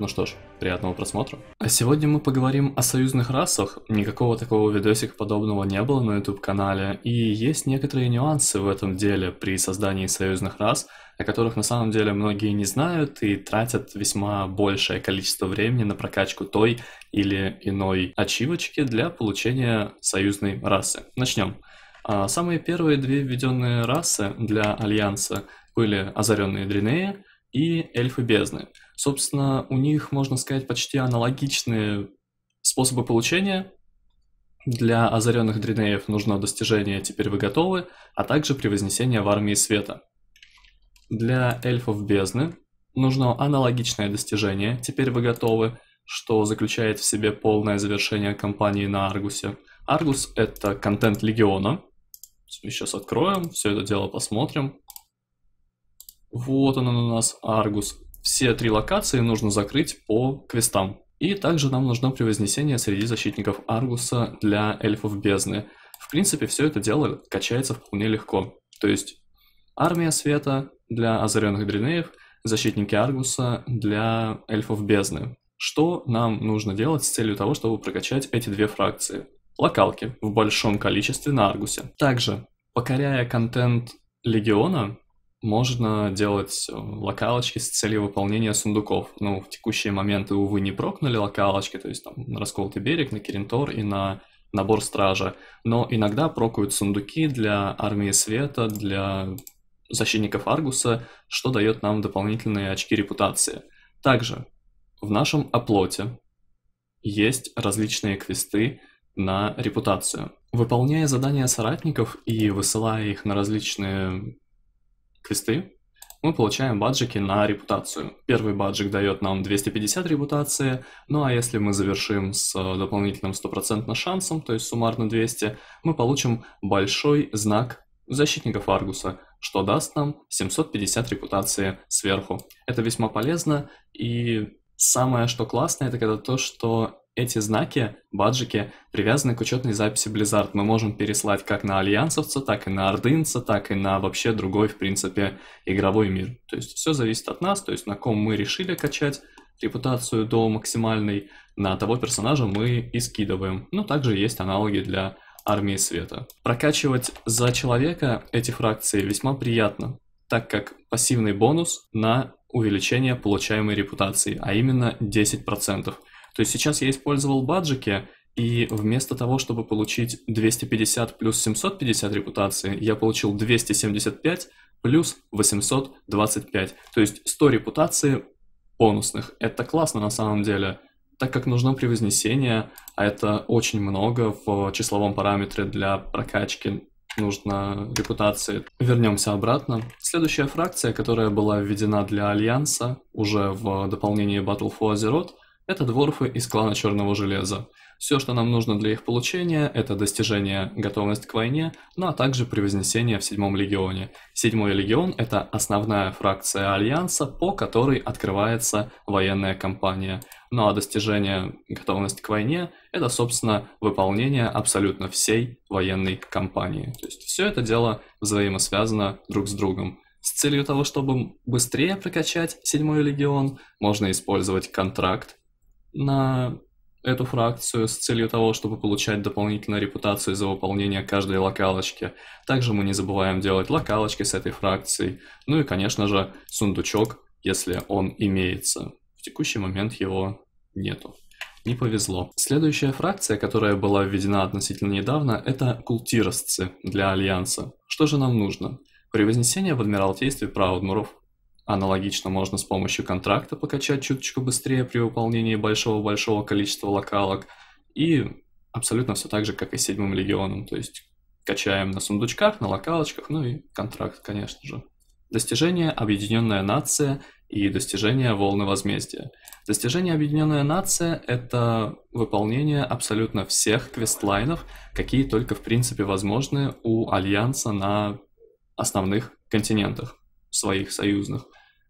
Ну что ж, приятного просмотра. А сегодня мы поговорим о союзных расах. Никакого такого видосика подобного не было на YouTube-канале, и есть некоторые нюансы в этом деле при создании союзных рас, о которых на самом деле многие не знают и тратят весьма большее количество времени на прокачку той или иной ачивочки для получения союзной расы. Начнем. А, самые первые две введенные расы для Альянса были Озаренные Дринеи и Эльфы Бездны – Собственно, у них, можно сказать, почти аналогичные способы получения. Для озаренных дринеев нужно достижение «Теперь вы готовы», а также превознесение в армии света. Для эльфов бездны нужно аналогичное достижение «Теперь вы готовы», что заключает в себе полное завершение кампании на Аргусе. Аргус — это контент Легиона. Сейчас откроем, все это дело посмотрим. Вот он у нас, Аргус. Все три локации нужно закрыть по квестам. И также нам нужно превознесение среди защитников Аргуса для эльфов бездны. В принципе, все это дело качается вполне легко. То есть армия света для озаренных дренеев, защитники Аргуса для эльфов бездны. Что нам нужно делать с целью того, чтобы прокачать эти две фракции? Локалки в большом количестве на Аргусе. Также, покоряя контент Легиона, можно делать э, локалочки с целью выполнения сундуков. Ну, в текущие моменты, увы, не прокнули локалочки, то есть там на расколотый берег, на Керентор и на набор стража. Но иногда прокуют сундуки для армии света, для защитников Аргуса, что дает нам дополнительные очки репутации. Также в нашем оплоте есть различные квесты на репутацию. Выполняя задания соратников и высылая их на различные квесты, мы получаем баджики на репутацию. Первый баджик дает нам 250 репутации, ну а если мы завершим с э, дополнительным 100% шансом, то есть суммарно 200, мы получим большой знак Защитника Фаргуса, что даст нам 750 репутации сверху. Это весьма полезно, и самое что классное, это когда то, что эти знаки, баджики, привязаны к учетной записи Blizzard. Мы можем переслать как на альянсовца, так и на ордынца, так и на вообще другой, в принципе, игровой мир. То есть все зависит от нас, то есть на ком мы решили качать репутацию до максимальной, на того персонажа мы и скидываем. Но ну, также есть аналоги для армии света. Прокачивать за человека эти фракции весьма приятно, так как пассивный бонус на увеличение получаемой репутации, а именно 10%. То есть сейчас я использовал баджики, и вместо того, чтобы получить 250 плюс 750 репутации, я получил 275 плюс 825. То есть 100 репутации бонусных. Это классно на самом деле, так как нужно превознесение, а это очень много в числовом параметре для прокачки нужно репутации. Вернемся обратно. Следующая фракция, которая была введена для Альянса уже в дополнении Battle for Azeroth, это дворфы из клана Черного Железа. Все, что нам нужно для их получения, это достижение готовность к войне, ну а также превознесение в Седьмом Легионе. Седьмой Легион – это основная фракция Альянса, по которой открывается военная кампания. Ну а достижение готовность к войне – это, собственно, выполнение абсолютно всей военной кампании. То есть все это дело взаимосвязано друг с другом. С целью того, чтобы быстрее прокачать седьмой легион, можно использовать контракт на эту фракцию с целью того, чтобы получать дополнительную репутацию за выполнение каждой локалочки. Также мы не забываем делать локалочки с этой фракцией. Ну и, конечно же, сундучок, если он имеется. В текущий момент его нету. Не повезло. Следующая фракция, которая была введена относительно недавно, это культиросцы для Альянса. Что же нам нужно? При вознесении в Адмиралтействе праудмуров Аналогично можно с помощью контракта покачать чуточку быстрее при выполнении большого-большого количества локалок. И абсолютно все так же, как и с седьмым легионом. То есть качаем на сундучках, на локалочках, ну и контракт, конечно же. Достижение «Объединенная нация» и достижение «Волны возмездия». Достижение «Объединенная нация» — это выполнение абсолютно всех квестлайнов, какие только в принципе возможны у Альянса на основных континентах своих союзных.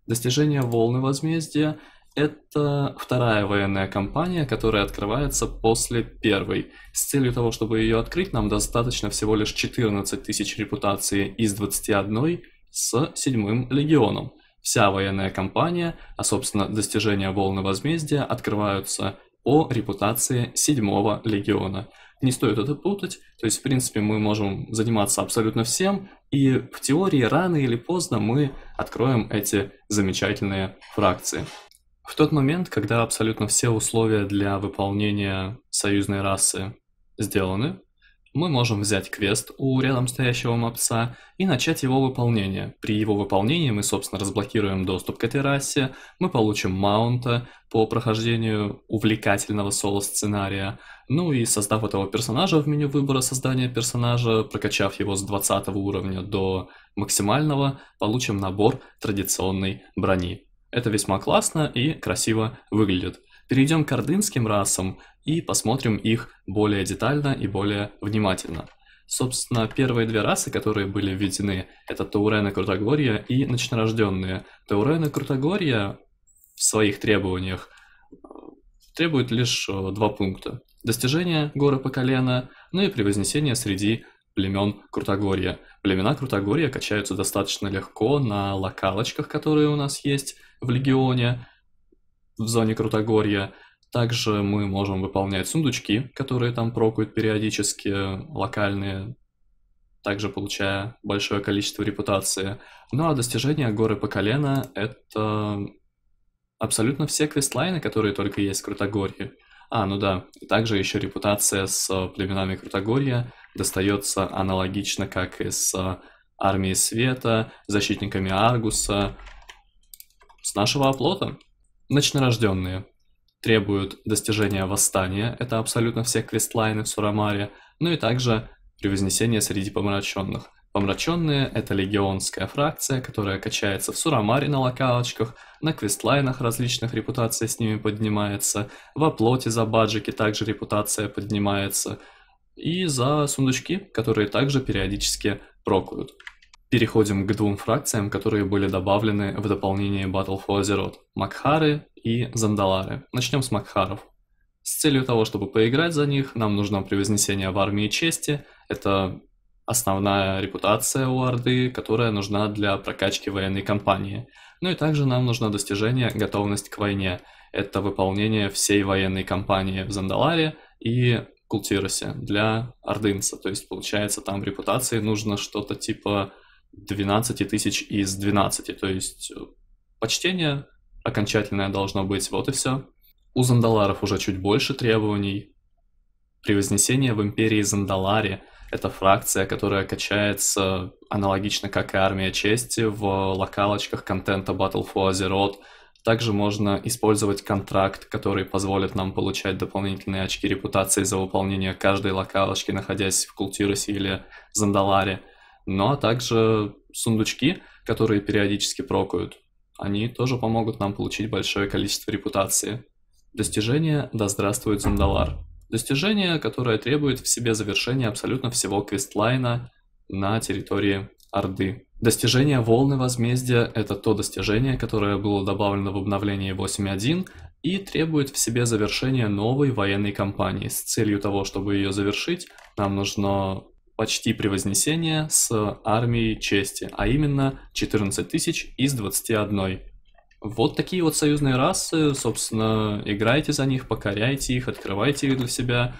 Достижение волны возмездия – это вторая военная кампания, которая открывается после первой. С целью того, чтобы ее открыть, нам достаточно всего лишь 14 тысяч репутации из 21 с седьмым легионом. Вся военная кампания, а собственно достижение волны возмездия открываются о репутации седьмого легиона – не стоит это путать. То есть, в принципе, мы можем заниматься абсолютно всем, и в теории рано или поздно мы откроем эти замечательные фракции. В тот момент, когда абсолютно все условия для выполнения союзной расы сделаны, мы можем взять квест у рядом стоящего мопса и начать его выполнение. При его выполнении мы, собственно, разблокируем доступ к этой расе, мы получим маунта по прохождению увлекательного соло-сценария, ну и создав этого персонажа в меню выбора создания персонажа, прокачав его с 20 уровня до максимального, получим набор традиционной брони. Это весьма классно и красиво выглядит. Перейдем к ордынским расам и посмотрим их более детально и более внимательно. Собственно, первые две расы, которые были введены, это Таурена Крутогорья и Ночнорожденные. Таурена Крутогорья в своих требованиях э, требует лишь э, два пункта достижение горы по колено, ну и превознесение среди племен Крутогорья. Племена Крутогорья качаются достаточно легко на локалочках, которые у нас есть в Легионе, в зоне Крутогорья. Также мы можем выполнять сундучки, которые там прокают периодически, локальные, также получая большое количество репутации. Ну а достижение горы по колено — это абсолютно все квестлайны, которые только есть в Крутогорье. А, ну да, также еще репутация с э, племенами Крутогорья достается аналогично, как и с э, армией Света, защитниками Аргуса, с нашего оплота. Ночнорожденные требуют достижения восстания, это абсолютно все квестлайны в Сурамаре, ну и также превознесение среди помраченных. Помраченные – это легионская фракция, которая качается в Сурамаре на локалочках, на квестлайнах различных репутация с ними поднимается, во плоти за баджики также репутация поднимается, и за сундучки, которые также периодически прокают. Переходим к двум фракциям, которые были добавлены в дополнение Battle for Azeroth – Макхары и Зандалары. Начнем с Макхаров. С целью того, чтобы поиграть за них, нам нужно превознесение в армии чести, это основная репутация у Орды, которая нужна для прокачки военной кампании. Ну и также нам нужно достижение готовность к войне. Это выполнение всей военной кампании в Зандаларе и Култиросе для ордынца. То есть, получается, там репутации нужно что-то типа 12 тысяч из 12. То есть, э, почтение окончательное должно быть. Вот и все. У Зандаларов уже чуть больше требований. при вознесении в империи Зандаларе – это фракция, которая качается аналогично, как и армия чести, в локалочках контента Battle for Azeroth. Также можно использовать контракт, который позволит нам получать дополнительные очки репутации за выполнение каждой локалочки, находясь в Култирусе или Зандаларе. Ну а также сундучки, которые периодически прокают. Они тоже помогут нам получить большое количество репутации. Достижение «Да здравствует Зандалар!» Достижение, которое требует в себе завершения абсолютно всего квестлайна на территории Орды. Достижение Волны Возмездия – это то достижение, которое было добавлено в обновлении 8.1 и требует в себе завершения новой военной кампании. С целью того, чтобы ее завершить, нам нужно почти превознесение с армией чести, а именно 14 тысяч из 21. Вот такие вот союзные расы, собственно, играйте за них, покоряйте их, открывайте их для себя.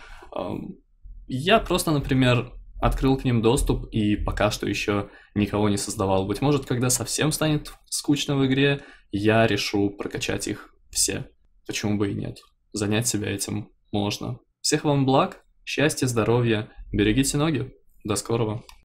Я просто, например, открыл к ним доступ и пока что еще никого не создавал. Быть может, когда совсем станет скучно в игре, я решу прокачать их все. Почему бы и нет? Занять себя этим можно. Всех вам благ, счастья, здоровья, берегите ноги. До скорого.